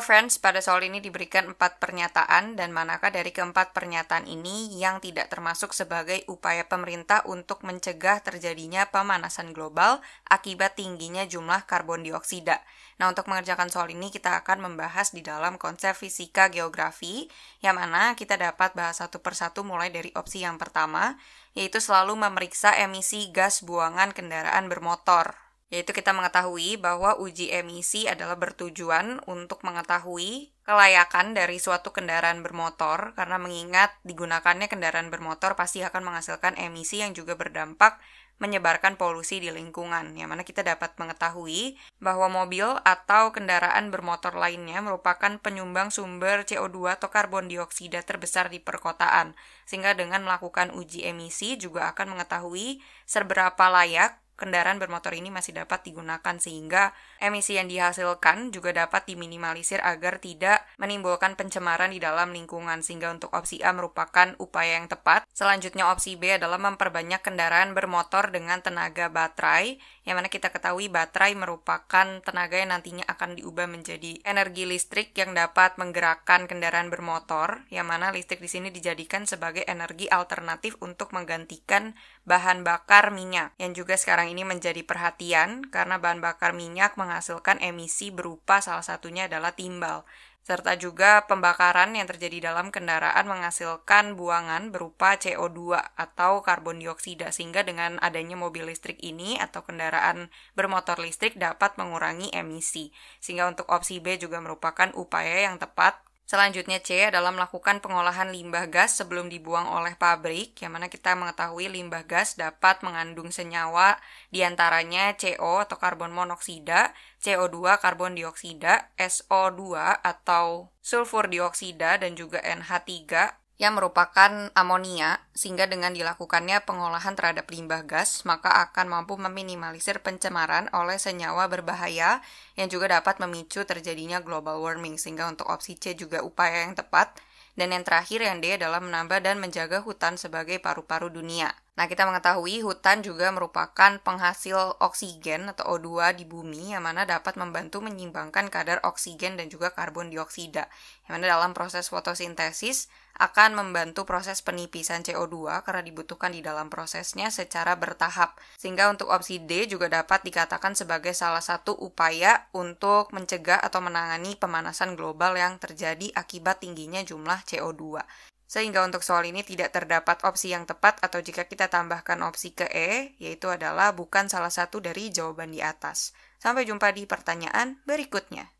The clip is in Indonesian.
Friends pada soal ini diberikan empat pernyataan dan manakah dari keempat pernyataan ini yang tidak termasuk sebagai upaya pemerintah untuk mencegah terjadinya pemanasan global akibat tingginya jumlah karbon dioksida. Nah, untuk mengerjakan soal ini kita akan membahas di dalam konsep fisika geografi yang mana kita dapat bahas satu persatu mulai dari opsi yang pertama yaitu selalu memeriksa emisi gas buangan kendaraan bermotor yaitu kita mengetahui bahwa uji emisi adalah bertujuan untuk mengetahui kelayakan dari suatu kendaraan bermotor karena mengingat digunakannya kendaraan bermotor pasti akan menghasilkan emisi yang juga berdampak menyebarkan polusi di lingkungan yang mana kita dapat mengetahui bahwa mobil atau kendaraan bermotor lainnya merupakan penyumbang sumber CO2 atau karbon dioksida terbesar di perkotaan sehingga dengan melakukan uji emisi juga akan mengetahui seberapa layak kendaraan bermotor ini masih dapat digunakan sehingga emisi yang dihasilkan juga dapat diminimalisir agar tidak menimbulkan pencemaran di dalam lingkungan sehingga untuk opsi A merupakan upaya yang tepat. Selanjutnya opsi B adalah memperbanyak kendaraan bermotor dengan tenaga baterai yang mana kita ketahui baterai merupakan tenaga yang nantinya akan diubah menjadi energi listrik yang dapat menggerakkan kendaraan bermotor yang mana listrik di sini dijadikan sebagai energi alternatif untuk menggantikan bahan bakar minyak yang juga sekarang sekarang ini menjadi perhatian karena bahan bakar minyak menghasilkan emisi berupa salah satunya adalah timbal, serta juga pembakaran yang terjadi dalam kendaraan menghasilkan buangan berupa CO2 atau karbon dioksida sehingga dengan adanya mobil listrik ini atau kendaraan bermotor listrik dapat mengurangi emisi. Sehingga untuk opsi B juga merupakan upaya yang tepat Selanjutnya C adalah melakukan pengolahan limbah gas sebelum dibuang oleh pabrik, yang mana kita mengetahui limbah gas dapat mengandung senyawa diantaranya CO atau karbon monoksida, CO2 karbon dioksida, SO2 atau sulfur dioksida, dan juga NH3 yang merupakan amonia, sehingga dengan dilakukannya pengolahan terhadap limbah gas, maka akan mampu meminimalisir pencemaran oleh senyawa berbahaya yang juga dapat memicu terjadinya global warming, sehingga untuk opsi C juga upaya yang tepat. Dan yang terakhir yang D adalah menambah dan menjaga hutan sebagai paru-paru dunia. Nah, kita mengetahui hutan juga merupakan penghasil oksigen atau O2 di bumi yang mana dapat membantu menyeimbangkan kadar oksigen dan juga karbon dioksida. Yang mana dalam proses fotosintesis akan membantu proses penipisan CO2 karena dibutuhkan di dalam prosesnya secara bertahap. Sehingga untuk opsi D juga dapat dikatakan sebagai salah satu upaya untuk mencegah atau menangani pemanasan global yang terjadi akibat tingginya jumlah CO2. Sehingga untuk soal ini tidak terdapat opsi yang tepat atau jika kita tambahkan opsi ke E, yaitu adalah bukan salah satu dari jawaban di atas. Sampai jumpa di pertanyaan berikutnya.